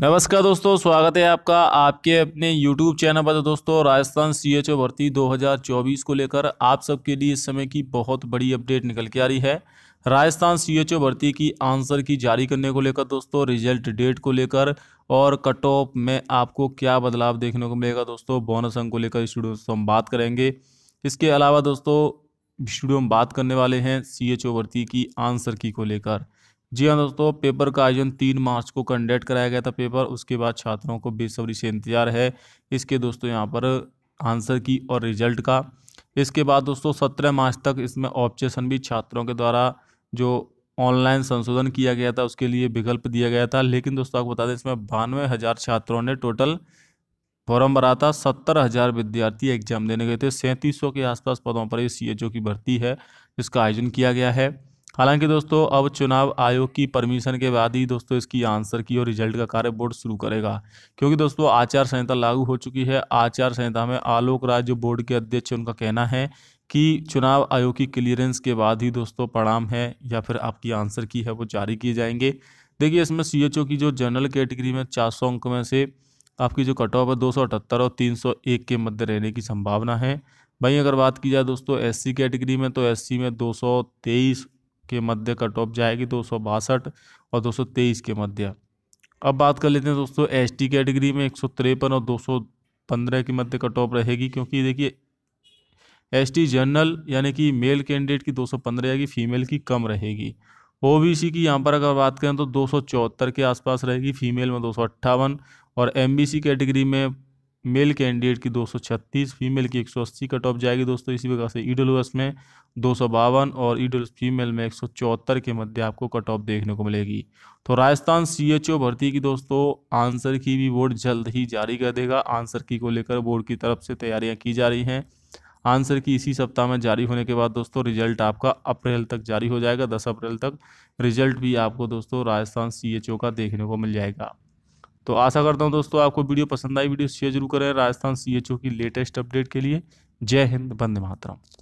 नमस्कार दोस्तों स्वागत है आपका आपके अपने YouTube चैनल पर तो दोस्तों राजस्थान सी एच ओ भर्ती 2024 को लेकर आप सबके लिए इस समय की बहुत बड़ी अपडेट निकल के आ रही है राजस्थान सी एच ओ भर्ती की आंसर की जारी करने को लेकर दोस्तों रिजल्ट डेट को लेकर और कट ऑफ में आपको क्या बदलाव देखने को मिलेगा दोस्तों बोनस अंक को लेकर स्टूडियो से हम बात करेंगे इसके अलावा दोस्तों स्टूडियो हम बात करने वाले हैं सी एच ओ भर्ती की आंसर की को लेकर जी हाँ दोस्तों पेपर का आयोजन तीन मार्च को कंडक्ट कराया गया था पेपर उसके बाद छात्रों को बेसब्री से इंतजार है इसके दोस्तों यहाँ पर आंसर की और रिजल्ट का इसके बाद दोस्तों सत्रह मार्च तक इसमें ऑब्जेक्शन भी छात्रों के द्वारा जो ऑनलाइन संशोधन किया गया था उसके लिए विकल्प दिया गया था लेकिन दोस्तों आपको बता दें इसमें बानवे हज़ार छात्रों ने टोटल फॉर्म भरा था सत्तर हज़ार विद्यार्थी एग्जाम देने गए थे सैंतीस सौ के आसपास पदों पर ये सी की भर्ती है जिसका आयोजन किया गया है हालांकि दोस्तों अब चुनाव आयोग की परमिशन के बाद ही दोस्तों इसकी आंसर की और रिजल्ट का कार्य बोर्ड शुरू करेगा क्योंकि दोस्तों आचार संहिता लागू हो चुकी है आचार संहिता में आलोक राज्य बोर्ड के अध्यक्ष उनका कहना है कि चुनाव आयोग की क्लियरेंस के बाद ही दोस्तों परिणाम है या फिर आपकी आंसर की है वो जारी किए जाएंगे देखिए इसमें सी की जो जनरल कैटेगरी में चार सौ अंक में से आपकी जो कट ऑफ है दो और तीन के मध्य रहने की संभावना है वहीं अगर बात की जाए दोस्तों एससी कैटेगरी में तो एससी में दो के मध्य कट ऑफ जाएगी दो और दो के मध्य अब बात कर लेते हैं दोस्तों एस टी कैटेगरी में एक और दो पंद्रह के मध्य कट ऑफ रहेगी क्योंकि देखिए एस टी जनरल यानी कि मेल कैंडिडेट की 215 रहेगी फीमेल की कम रहेगी सी की यहाँ पर अगर बात करें तो दो के आसपास रहेगी फीमेल में दो और सी कैटेगरी में मेल कैंडिडेट की 236 फीमेल की 180 कट ऑफ जाएगी दोस्तों इसी प्रकार से ई में दो और ईडल फीमेल में चौहत्तर के मध्य आपको कट ऑफ देखने को मिलेगी तो राजस्थान सीएचओ भर्ती की दोस्तों आंसर की भी बोर्ड जल्द ही जारी कर देगा आंसर की को लेकर बोर्ड की तरफ से तैयारियाँ की जा रही हैं आंसर की इसी सप्ताह में जारी होने के बाद दोस्तों रिजल्ट आपका अप्रैल तक जारी हो जाएगा दस अप्रैल तक रिजल्ट भी आपको दोस्तों राजस्थान ओ का देखने को मिल जाएगा तो आशा करता हूँ दोस्तों आपको वीडियो पसंद आई वीडियो शेयर जरूर करें राजस्थान सी की लेटेस्ट अपडेट के लिए जय हिंद बंदे मातरम